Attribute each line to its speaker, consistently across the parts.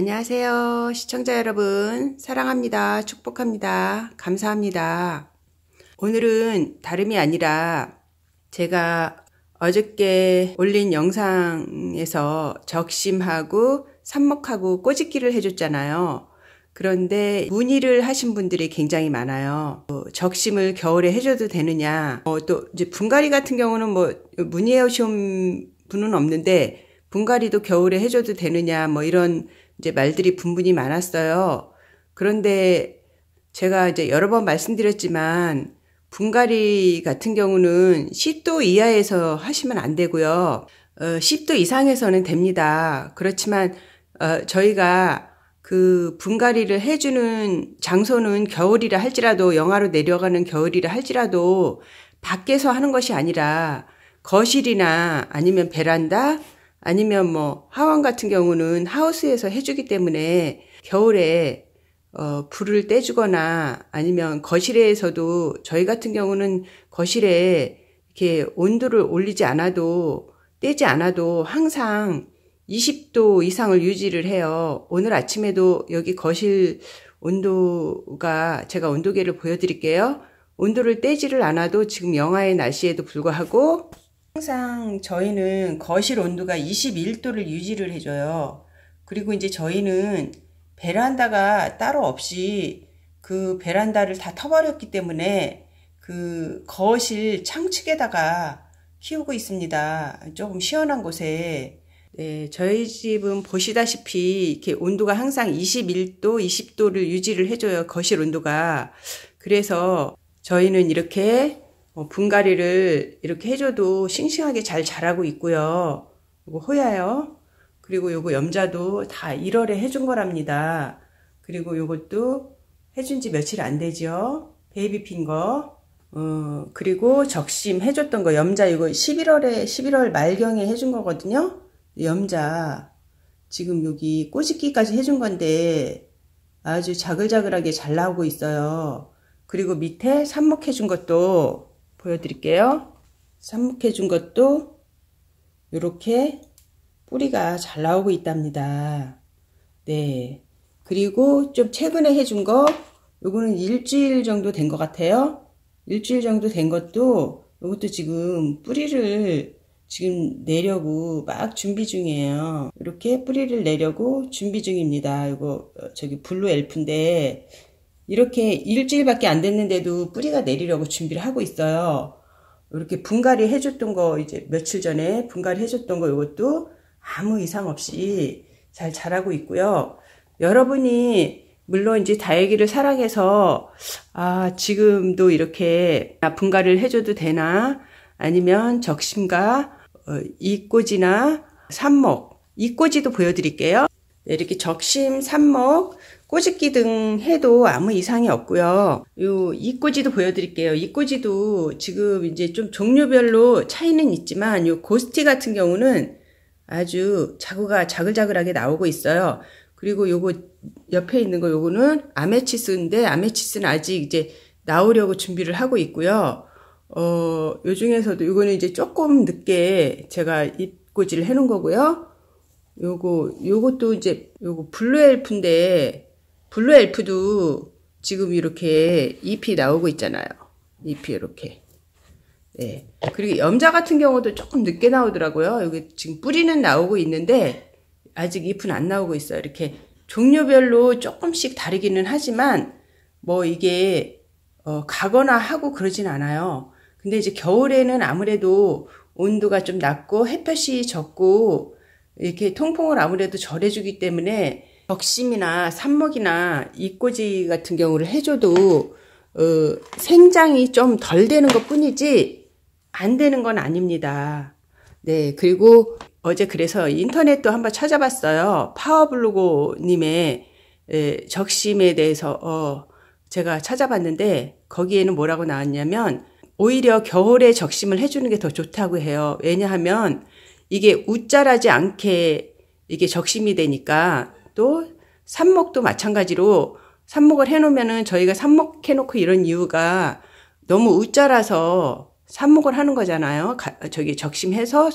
Speaker 1: 안녕하세요. 시청자 여러분, 사랑합니다. 축복합니다. 감사합니다. 오늘은 다름이 아니라 제가 어저께 올린 영상에서 적심하고 삽목하고 꼬집기를 해줬잖아요. 그런데 문의를 하신 분들이 굉장히 많아요. 뭐 적심을 겨울에 해줘도 되느냐. 뭐 또 이제 분갈이 같은 경우는 뭐 문의해 오신 분은 없는데 분갈이도 겨울에 해줘도 되느냐 뭐 이런 이제 말들이 분분히 많았어요. 그런데 제가 이제 여러 번 말씀드렸지만 분갈이 같은 경우는 10도 이하에서 하시면 안 되고요. 어, 10도 이상에서는 됩니다. 그렇지만 어, 저희가 그 분갈이를 해주는 장소는 겨울이라 할지라도 영하로 내려가는 겨울이라 할지라도 밖에서 하는 것이 아니라 거실이나 아니면 베란다 아니면 뭐 하원 같은 경우는 하우스에서 해주기 때문에 겨울에 어, 불을 떼주거나 아니면 거실에서도 저희 같은 경우는 거실에 이렇게 온도를 올리지 않아도 떼지 않아도 항상 20도 이상을 유지를 해요. 오늘 아침에도 여기 거실 온도가 제가 온도계를 보여드릴게요. 온도를 떼지를 않아도 지금 영하의 날씨에도 불구하고 항상 저희는 거실 온도가 21도를 유지를 해줘요. 그리고 이제 저희는 베란다가 따로 없이 그 베란다를 다 터버렸기 때문에 그 거실 창측에다가 키우고 있습니다. 조금 시원한 곳에. 네, 저희 집은 보시다시피 이렇게 온도가 항상 21도, 20도를 유지를 해줘요. 거실 온도가. 그래서 저희는 이렇게 뭐 분갈이를 이렇게 해줘도 싱싱하게 잘 자라고 있고요. 이거 호야요. 그리고 이거 염자도 다 1월에 해준 거랍니다. 그리고 이것도 해준 지 며칠 안 되죠. 베이비 핀 거. 어, 그리고 적심 해줬던 거 염자 이거 11월에 11월 말경에 해준 거거든요. 염자 지금 여기 꼬집기까지 해준 건데 아주 자글자글하게 잘 나오고 있어요. 그리고 밑에 삽목해준 것도 보여드릴게요. 삽목해 준 것도 이렇게 뿌리가 잘 나오고 있답니다. 네. 그리고 좀 최근에 해준 거 요거는 일주일 정도 된 것 같아요. 일주일 정도 된 것도 이것도 지금 뿌리를 지금 내려고 막 준비 중이에요. 이렇게 뿌리를 내려고 준비 중입니다. 이거 어, 저기 블루 엘프인데 이렇게 일주일밖에 안 됐는데도 뿌리가 내리려고 준비를 하고 있어요. 이렇게 분갈이 해줬던 거 이제 며칠 전에 분갈이 해줬던 거 이것도 아무 이상 없이 잘 자라고 있고요. 여러분이 물론 이제 다육이를 사랑해서 아 지금도 이렇게 분갈이를 해줘도 되나 아니면 적심과 어, 이꼬지나 삽목 이꼬지도 보여드릴게요. 네, 이렇게 적심, 삽목, 꼬집기 등 해도 아무 이상이 없고요. 요 이꼬지도 보여드릴게요. 이꼬지도 지금 이제 좀 종류별로 차이는 있지만 요 고스티 같은 경우는 아주 자구가 자글자글하게 나오고 있어요. 그리고 요거 옆에 있는 거 요거는 아메치스인데 아메치스는 아직 이제 나오려고 준비를 하고 있고요. 어, 요 중에서도 요거는 이제 조금 늦게 제가 입꼬지를 해 놓은 거고요. 요거 요것도 이제 요거 블루 엘프인데 블루 엘프도 지금 이렇게 잎이 e 나오고 있잖아요. 잎이 e 이렇게. 네. 그리고 염자 같은 경우도 조금 늦게 나오더라고요. 여기 지금 뿌리는 나오고 있는데 아직 잎은 e 안 나오고 있어요. 이렇게 종류별로 조금씩 다르기는 하지만 뭐 이게 어, 가거나 하고 그러진 않아요. 근데 이제 겨울에는 아무래도 온도가 좀 낮고 햇볕이 적고 이렇게 통풍을 아무래도 절해주기 때문에 덕심이나 산목이나 잎꽂지 같은 경우를 해줘도 어, 생장이 좀 덜 되는 것 뿐이지 안 되는 건 아닙니다. 네 그리고 어제 그래서 인터넷도 한번 찾아봤어요. 파워블로고님의 적심에 대해서 어, 제가 찾아봤는데 거기에는 뭐라고 나왔냐면 오히려 겨울에 적심을 해주는 게 더 좋다고 해요. 왜냐하면 이게 우짤하지 않게 이게 적심이 되니까 또 삽목도 마찬가지로 삽목을 해놓으면은 저희가 삽목 해놓고 이런 이유가 너무 우자라서 삽목을 하는 거잖아요. 가, 저기 적심해서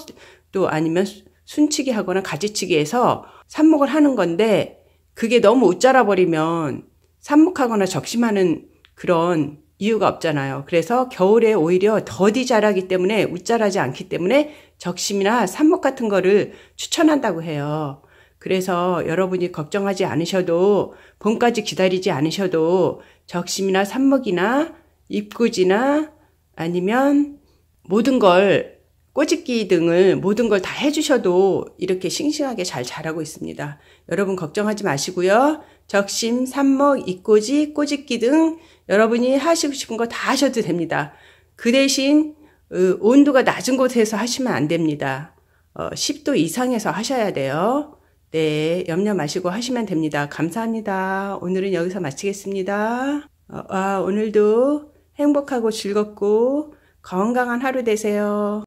Speaker 1: 또 아니면 순치기 하거나 가지치기 해서 삽목을 하는 건데 그게 너무 우자라 버리면 삽목하거나 적심하는 그런 이유가 없잖아요. 그래서 겨울에 오히려 더디 자라기 때문에 웃자라지 않기 때문에 적심이나 삽목 같은 거를 추천한다고 해요. 그래서 여러분이 걱정하지 않으셔도 봄까지 기다리지 않으셔도 적심이나 삽목이나 입구지나 아니면 모든 걸 꼬집기 등을 모든 걸 다 해주셔도 이렇게 싱싱하게 잘 자라고 있습니다. 여러분 걱정하지 마시고요. 적심, 삽목, 이꼬지, 꼬집기 등 여러분이 하시고 싶은 거 다 하셔도 됩니다. 그 대신 온도가 낮은 곳에서 하시면 안 됩니다. 10도 어, 이상에서 하셔야 돼요. 네, 염려 마시고 하시면 됩니다. 감사합니다. 오늘은 여기서 마치겠습니다. 어, 아, 오늘도 행복하고 즐겁고 건강한 하루 되세요.